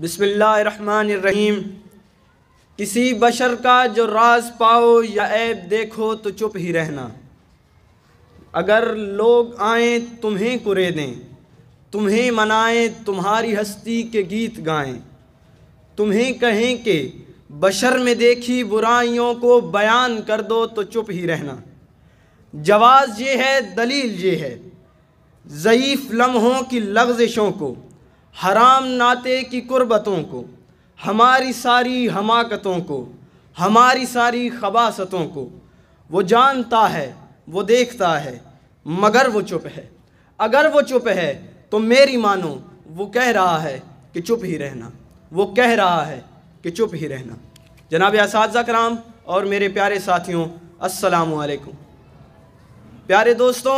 बिसमीम किसी बशर का जो राज पाओ या ऐब देखो तो चुप ही रहना अगर लोग आए तुम्हें कुरे दें तुम्हें मनाएं तुम्हारी हस्ती के गीत गाएं तुम्हें कहें कि बशर में देखी बुराइयों को बयान कर दो तो चुप ही रहना जवाज़ ये है दलील ये है ज़यीफ़ लम्हों की लफ्ज़िशों को हराम नाते की कुर्बतों को हमारी सारी हमाकतों को हमारी सारी खबासतों को वो जानता है वो देखता है मगर वो चुप है अगर वो चुप है तो मेरी मानो वो कह रहा है कि चुप ही रहना वो कह रहा है कि चुप ही रहना जनाब इस कराम और मेरे प्यारे साथियों वालेकुम प्यारे दोस्तों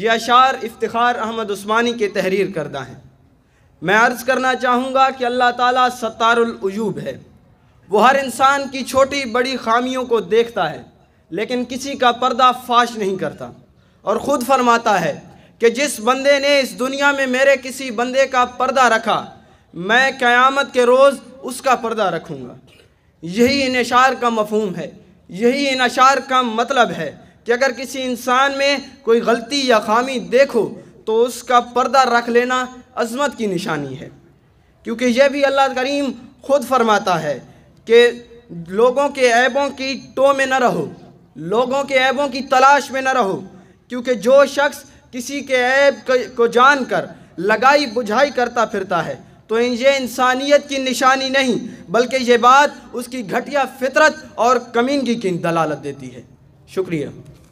ये अशार इफ्तार अहमद उस्मानी के तहरीर करदा हैं मैं अर्ज़ करना चाहूँगा कि अल्लाह ताला सत्तारजूब है वो हर इंसान की छोटी बड़ी खामियों को देखता है लेकिन किसी का पर्दा फाश नहीं करता और ख़ुद फरमाता है कि जिस बंदे ने इस दुनिया में मेरे किसी बंदे का पर्दा रखा मैं क़यामत के रोज़ उसका पर्दा रखूँगा यही इन अशार का मफहम है यही इन अशार का मतलब है कि अगर किसी इंसान में कोई गलती या खामी देखो तो उसका पर्दा रख लेना अजमत की निशानी है क्योंकि यह भी अल्लाह करीम ख़ुद फरमाता है कि लोगों के ऐबों की टो में न रहो लोगों के ऐबों की तलाश में न रहो क्योंकि जो शख्स किसी के ऐब को जान कर लगाई बुझाई करता फिरता है तो ये इंसानियत की निशानी नहीं बल्कि ये बात उसकी घटिया फितरत और कमीनगी की दलालत देती है शुक्रिया